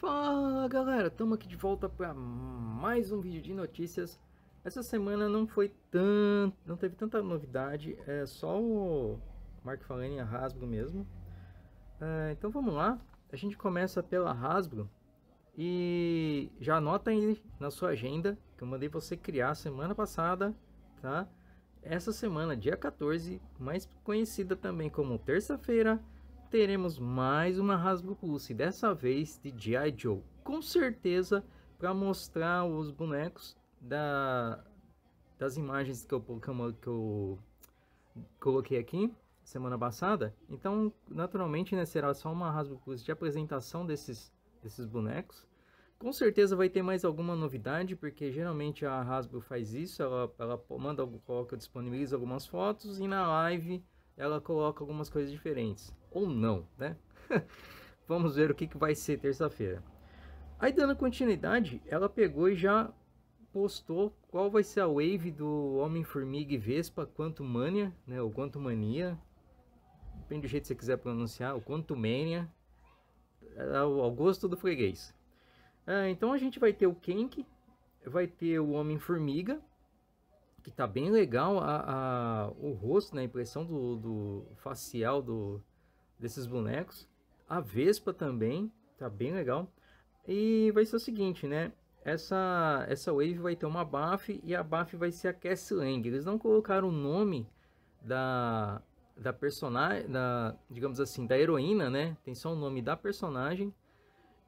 Fala galera, estamos aqui de volta para mais um vídeo de notícias. Essa semana não foi tanto, não teve tanta novidade, é só o Mark falando e a Hasbro mesmo. É, então vamos lá, a gente começa pela Hasbro e já anota aí na sua agenda que eu mandei você criar semana passada, tá? Essa semana, dia 14, mais conhecida também como terça-feira, teremos mais uma Rasbucus, e dessa vez de G.I. Joe, com certeza para mostrar os bonecos da, das imagens que eu, que eu coloquei aqui semana passada. Então, naturalmente, né, será só uma Plus de apresentação desses, desses bonecos. Com certeza vai ter mais alguma novidade, porque geralmente a Hasbro faz isso, ela, ela manda, coloca, disponibiliza algumas fotos e na live ela coloca algumas coisas diferentes. Ou não, né? Vamos ver o que, que vai ser terça-feira. Aí dando continuidade, ela pegou e já postou qual vai ser a wave do Homem-Formiga e Vespa, Quanto Mania, né? Ou Quanto Mania. Depende do jeito que você quiser pronunciar, o Quanto Mania. É, ao gosto do freguês. Ah, então a gente vai ter o Kenk, vai ter o Homem-Formiga, que tá bem legal a, a o rosto, né? A impressão do, do facial do, desses bonecos. A Vespa também, tá bem legal. E vai ser o seguinte, né? Essa, essa Wave vai ter uma BAF e a BAF vai ser a Cass Lang. Eles não colocaram o nome da, da personagem, da, digamos assim, da heroína, né? Tem só o nome da personagem.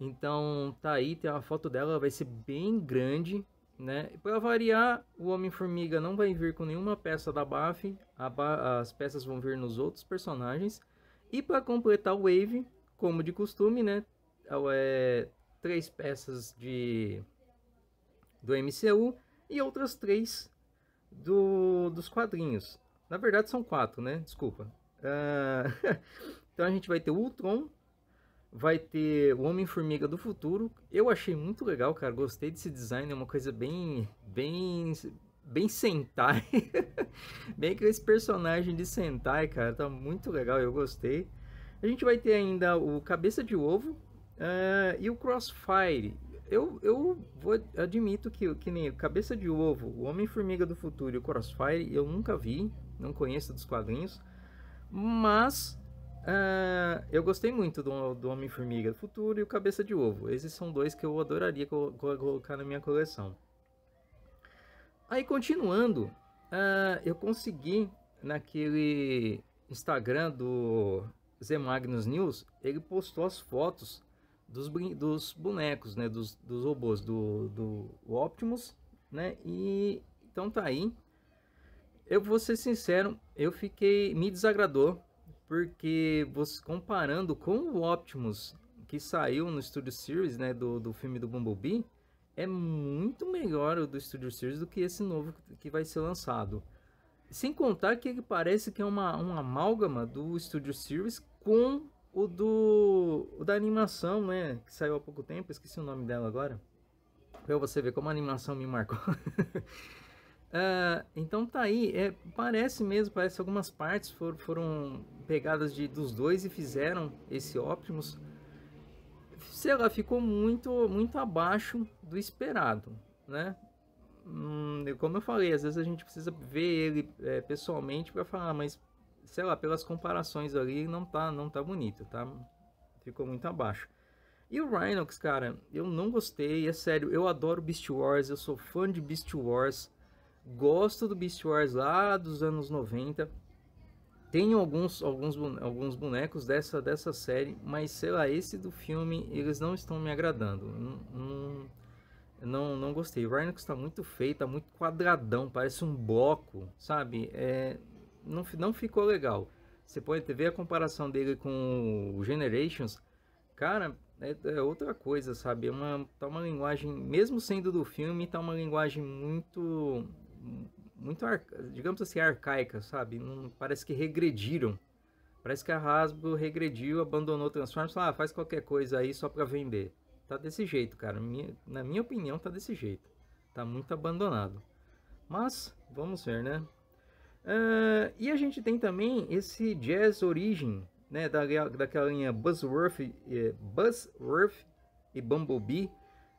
Então tá aí, tem a foto dela, vai ser bem grande. Né? Para variar, o Homem-Formiga não vai vir com nenhuma peça da BAF, ba as peças vão vir nos outros personagens. E para completar o Wave, como de costume, né? É, três peças de do MCU e outras três do, dos quadrinhos. Na verdade são quatro, né? Desculpa. Uh... então a gente vai ter o Ultron, vai ter o Homem-Formiga do Futuro. Eu achei muito legal, cara. Gostei desse design, é uma coisa bem. bem. bem Sentai. bem que esse personagem de Sentai, cara, tá muito legal, eu gostei. A gente vai ter ainda o Cabeça de Ovo uh, e o Crossfire. Eu, eu vou, admito que, que nem o Cabeça de Ovo, o Homem-Formiga do Futuro e o Crossfire eu nunca vi, não conheço dos quadrinhos, mas Uh, eu gostei muito do, do Homem-Formiga do Futuro e o Cabeça de Ovo. Esses são dois que eu adoraria co co colocar na minha coleção. Aí, continuando, uh, eu consegui naquele Instagram do Z Magnus News, ele postou as fotos dos, dos bonecos, né, dos, dos robôs do, do Optimus, né, e então tá aí. Eu vou ser sincero, eu fiquei, me desagradou porque você comparando com o Optimus que saiu no Studio Series, né, do, do filme do Bumblebee, é muito melhor o do Studio Series do que esse novo que vai ser lançado. Sem contar que ele parece que é uma, uma amálgama do Studio Series com o do o da animação, né, que saiu há pouco tempo, esqueci o nome dela agora. Pra você ver como a animação me marcou. Uh, então tá aí, é, parece mesmo, parece que algumas partes foram pegadas de, dos dois e fizeram esse Optimus, sei lá, ficou muito, muito abaixo do esperado, né? Hum, como eu falei, às vezes a gente precisa ver ele é, pessoalmente para falar, ah, mas sei lá, pelas comparações ali, não tá, não tá bonito, tá? Ficou muito abaixo. E o Rhinox, cara, eu não gostei, é sério, eu adoro Beast Wars, eu sou fã de Beast Wars, gosto do Beast Wars lá dos anos 90, tem alguns, alguns, alguns bonecos dessa, dessa série, mas sei lá, esse do filme eles não estão me agradando. Não, não, não gostei. O Rhinox está muito feio, está muito quadradão, parece um bloco, sabe? É, não, não ficou legal. Você pode ver a comparação dele com o Generations. Cara, é, é outra coisa, sabe? É uma, tá uma linguagem, mesmo sendo do filme, tá uma linguagem muito muito, digamos assim, arcaica, sabe? Não, parece que regrediram. Parece que a Hasbro regrediu, abandonou o Transformers, falou, ah, faz qualquer coisa aí só para vender. Tá desse jeito, cara. Minha... na minha opinião, tá desse jeito. Tá muito abandonado. Mas, vamos ver, né? Uh, e a gente tem também esse Jazz Origin, né? Da, daquela linha Buzzworth, eh, Buzzworth e Bumblebee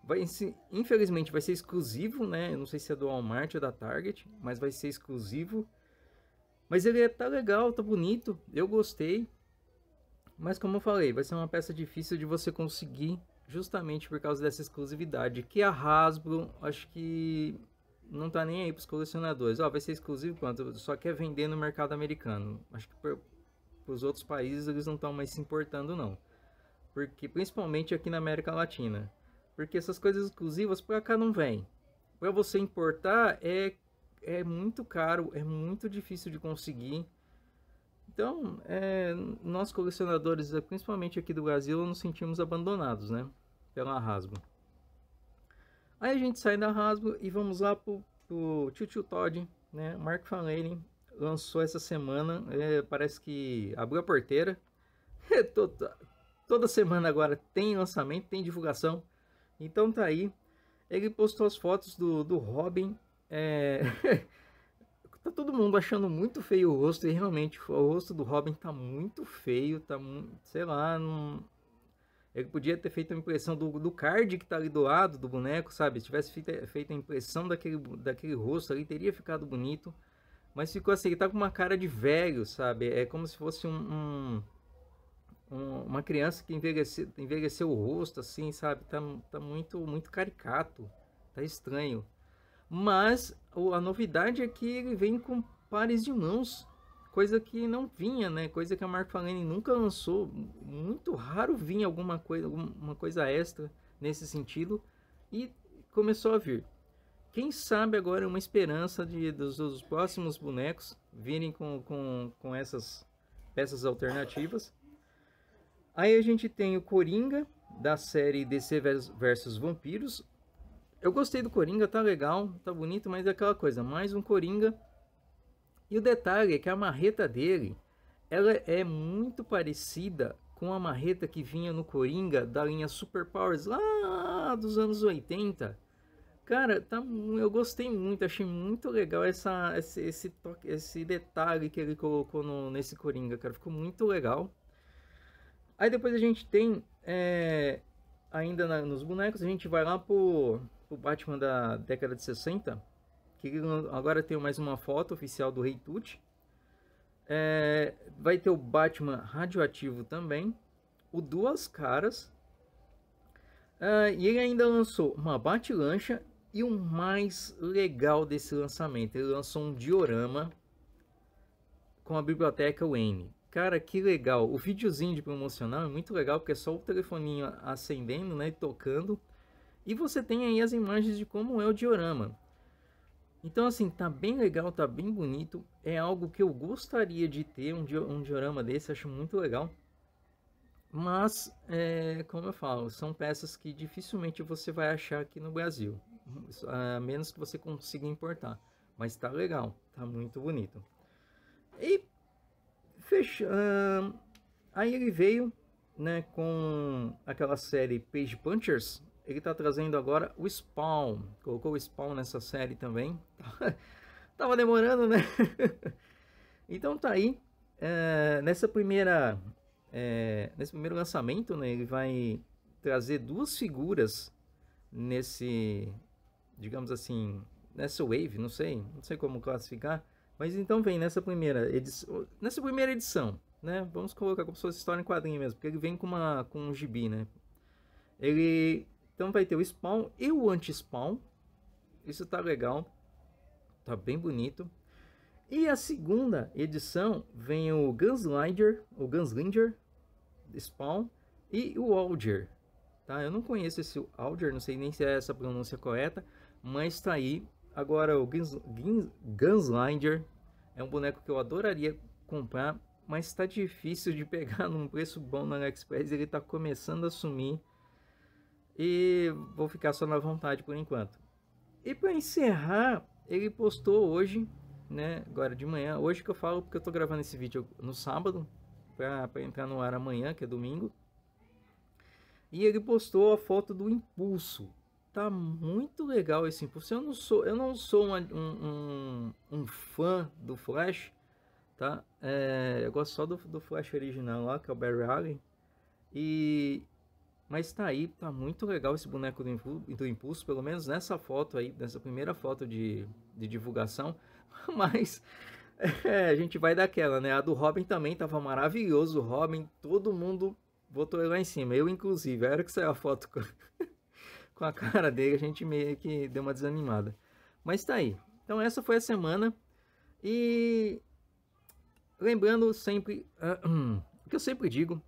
Vai, infelizmente vai ser exclusivo, né? Eu não sei se é do Walmart ou da Target, mas vai ser exclusivo. Mas ele é, tá legal, tá bonito, eu gostei. Mas como eu falei, vai ser uma peça difícil de você conseguir justamente por causa dessa exclusividade. Que a Hasbro, acho que não tá nem aí pros colecionadores. Ó, vai ser exclusivo quanto? Só quer vender no mercado americano. Acho que por, pros outros países eles não estão mais se importando não. Porque principalmente aqui na América Latina. Porque essas coisas exclusivas para cá não vêm. Para você importar é, é muito caro, é muito difícil de conseguir. Então, é, nós colecionadores, é, principalmente aqui do Brasil, nos sentimos abandonados, né? Pela Hasbro. Aí a gente sai da Hasbro e vamos lá pro, pro Tio Tio Todd, né? Mark Falane lançou essa semana, é, parece que abriu a porteira. toda semana agora tem lançamento, tem divulgação. Então tá aí. Ele postou as fotos do, do Robin. É... tá todo mundo achando muito feio o rosto. E realmente, o rosto do Robin tá muito feio. Tá, sei lá, não... Ele podia ter feito a impressão do, do card que tá ali do lado do boneco, sabe? Se tivesse feito, feito a impressão daquele, daquele rosto ali, teria ficado bonito. Mas ficou assim, ele tá com uma cara de velho, sabe? É como se fosse um, um uma criança que envelheceu, envelheceu o rosto, assim, sabe? Tá, tá muito, muito caricato, tá estranho. Mas a novidade é que ele vem com pares de mãos, coisa que não vinha, né? Coisa que a Mark Falene nunca lançou. Muito raro vinha alguma coisa, alguma coisa extra nesse sentido. E começou a vir. Quem sabe agora uma esperança de, dos, dos próximos bonecos virem com, com, com essas peças alternativas. Aí a gente tem o Coringa, da série DC versus Vampiros. Eu gostei do Coringa, tá legal, tá bonito, mas é aquela coisa, mais um Coringa. E o detalhe é que a marreta dele, ela é muito parecida com a marreta que vinha no Coringa da linha Super Powers lá dos anos 80. Cara, tá, eu gostei muito, achei muito legal essa, esse, esse, toque, esse detalhe que ele colocou no, nesse Coringa, cara, ficou muito legal. Aí depois a gente tem, é, ainda na, nos bonecos, a gente vai lá pro, pro Batman da década de 60, que agora tem mais uma foto oficial do Rei Tut. É, vai ter o Batman radioativo também, o Duas Caras, é, e ele ainda lançou uma Batlancha e o mais legal desse lançamento, ele lançou um diorama com a biblioteca Wayne. Cara, que legal. O videozinho de promocional é muito legal, porque é só o telefoninho acendendo, né, e tocando. E você tem aí as imagens de como é o diorama. Então, assim, tá bem legal, tá bem bonito. É algo que eu gostaria de ter, um, um diorama desse, acho muito legal. Mas, é, como eu falo, são peças que dificilmente você vai achar aqui no Brasil. A menos que você consiga importar. Mas tá legal, tá muito bonito. E Fecha, uh, aí ele veio né, com aquela série Page Punchers. Ele está trazendo agora o Spawn. Colocou o Spawn nessa série também. Tava demorando, né? então tá aí. Uh, nessa primeira, é, nesse primeiro lançamento, né, ele vai trazer duas figuras nesse, digamos assim, nessa wave, não sei, não sei como classificar mas então vem nessa primeira edição, nessa primeira edição, né? Vamos colocar como se fosse história em quadrinho mesmo, porque ele vem com uma com um gibi, né? Ele então vai ter o spawn e o anti-spawn. Isso tá legal. Tá bem bonito. E a segunda edição vem o Gunslinger, o Gunslinger Spawn e o Alger, tá? Eu não conheço esse Alger, não sei nem se é essa pronúncia correta, mas tá aí Agora o Gunslinger é um boneco que eu adoraria comprar, mas está difícil de pegar num preço bom na AliExpress, ele está começando a sumir e vou ficar só na vontade por enquanto. E para encerrar, ele postou hoje, né, agora de manhã, hoje que eu falo porque eu estou gravando esse vídeo no sábado, para entrar no ar amanhã, que é domingo. E ele postou a foto do impulso, tá muito legal esse impulso. Eu não sou, eu não sou uma, um, um, um, fã do Flash, tá? É, eu gosto só do, do Flash original lá, que é o Barry Allen. E, mas tá aí, tá muito legal esse boneco do impulso, do impulso, pelo menos nessa foto aí, nessa primeira foto de, de divulgação. Mas é, a gente vai daquela, né? A do Robin também tava maravilhoso. Robin, todo mundo botou ele lá em cima, eu inclusive. Era que saiu a foto com a cara dele, a gente meio que deu uma desanimada. Mas tá aí. Então essa foi a semana. E lembrando sempre uh, o que eu sempre digo,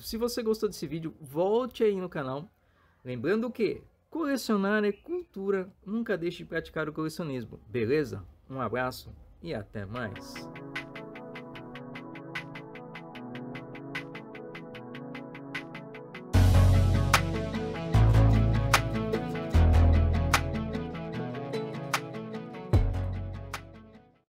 se você gostou desse vídeo, volte aí no canal. Lembrando que colecionar é cultura, nunca deixe de praticar o colecionismo, beleza? Um abraço e até mais.